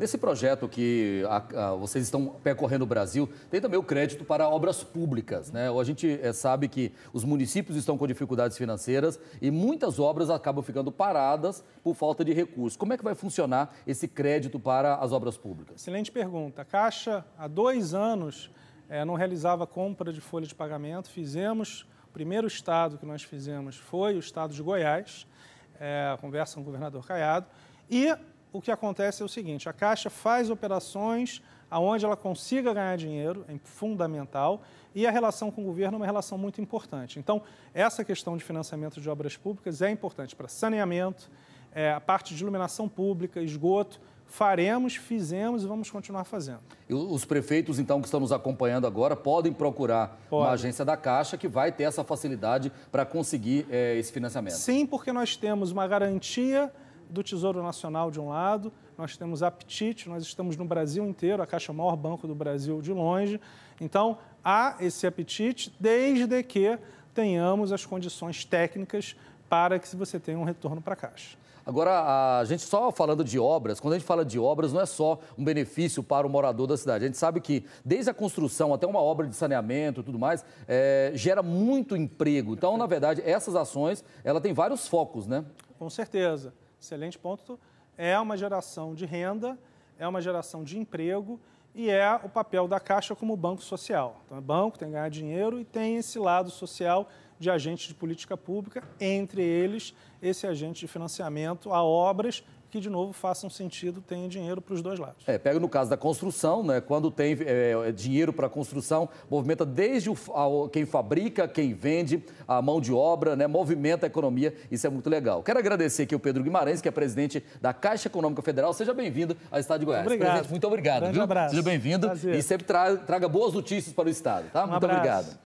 Nesse projeto que a, a, vocês estão percorrendo o Brasil, tem também o crédito para obras públicas, né? A gente é, sabe que os municípios estão com dificuldades financeiras e muitas obras acabam ficando paradas por falta de recursos. Como é que vai funcionar esse crédito para as obras públicas? Excelente pergunta. A Caixa, há dois anos, é, não realizava compra de folha de pagamento. Fizemos, o primeiro estado que nós fizemos foi o estado de Goiás, é, conversa com o governador Caiado, e o que acontece é o seguinte: a Caixa faz operações aonde ela consiga ganhar dinheiro, é fundamental, e a relação com o governo é uma relação muito importante. Então, essa questão de financiamento de obras públicas é importante para saneamento, é, a parte de iluminação pública, esgoto. Faremos, fizemos e vamos continuar fazendo. E os prefeitos, então, que estão nos acompanhando agora, podem procurar Pode. uma agência da Caixa que vai ter essa facilidade para conseguir é, esse financiamento? Sim, porque nós temos uma garantia do Tesouro Nacional de um lado, nós temos apetite, nós estamos no Brasil inteiro, a Caixa é o maior banco do Brasil de longe. Então, há esse apetite desde que tenhamos as condições técnicas para que você tenha um retorno para a Caixa. Agora, a gente só falando de obras, quando a gente fala de obras, não é só um benefício para o morador da cidade. A gente sabe que desde a construção até uma obra de saneamento e tudo mais, é, gera muito emprego. Então, na verdade, essas ações, ela tem vários focos, né? Com certeza excelente ponto, é uma geração de renda, é uma geração de emprego e é o papel da Caixa como banco social. Então, é banco, tem que ganhar dinheiro e tem esse lado social de agente de política pública, entre eles esse agente de financiamento a obras que, de novo, façam sentido, tenham dinheiro para os dois lados. É, pega no caso da construção, né? quando tem é, é dinheiro para construção, movimenta desde o, a, quem fabrica, quem vende, a mão de obra, né? movimenta a economia, isso é muito legal. Quero agradecer aqui o Pedro Guimarães, que é presidente da Caixa Econômica Federal. Seja bem-vindo ao Estado de Goiás. Obrigado. Presidente, muito obrigado. Grande abraço. Seja bem-vindo e sempre traga, traga boas notícias para o Estado. Tá? Um muito abraço. obrigado.